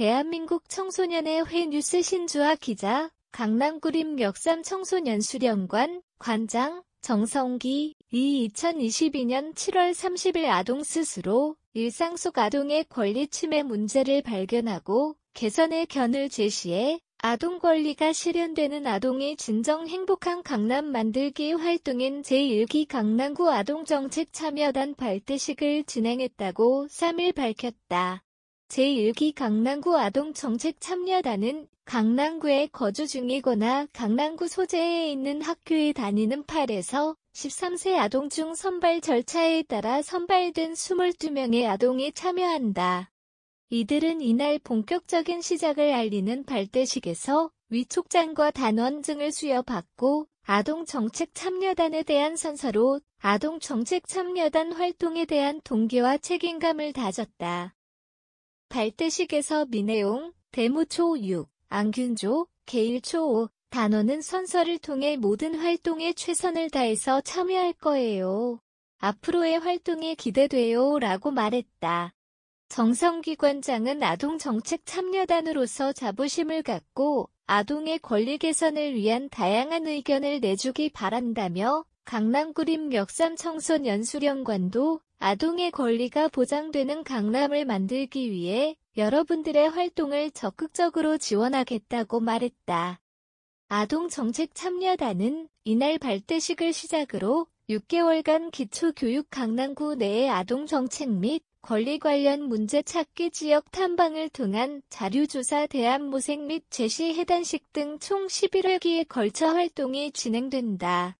대한민국 청소년의 회 뉴스 신주아 기자, 강남구림 역삼 청소년 수련관, 관장, 정성기, 이 2022년 7월 30일 아동 스스로 일상 속 아동의 권리 침해 문제를 발견하고 개선의 견을 제시해 아동 권리가 실현되는 아동이 진정 행복한 강남 만들기 활동인 제1기 강남구 아동정책참여단 발대식을 진행했다고 3일 밝혔다. 제1기 강남구 아동정책참여단은 강남구에 거주 중이거나 강남구 소재에 있는 학교에 다니는 8에서 13세 아동 중 선발 절차에 따라 선발된 22명의 아동이 참여한다. 이들은 이날 본격적인 시작을 알리는 발대식에서 위촉장과 단원등을 수여받고 아동정책참여단에 대한 선서로 아동정책참여단 활동에 대한 동기와 책임감을 다졌다. 발대식에서 미네옹, 대무초 6, 앙균조, 게일초 5, 단원은 선서를 통해 모든 활동에 최선을 다해서 참여할 거예요. 앞으로의 활동에 기대돼요 라고 말했다. 정성기관장은 아동정책 참여단으로서 자부심을 갖고 아동의 권리 개선을 위한 다양한 의견을 내주기 바란다며 강남구림역삼청소년수련관도 아동의 권리가 보장되는 강남을 만들기 위해 여러분들의 활동을 적극적으로 지원하겠다고 말했다. 아동정책참여단은 이날 발대식을 시작으로 6개월간 기초교육 강남구 내의 아동정책 및 권리 관련 문제 찾기 지역 탐방을 통한 자료조사 대안 모색 및 제시 해단식 등 총 11회기에 걸쳐 활동이 진행된다.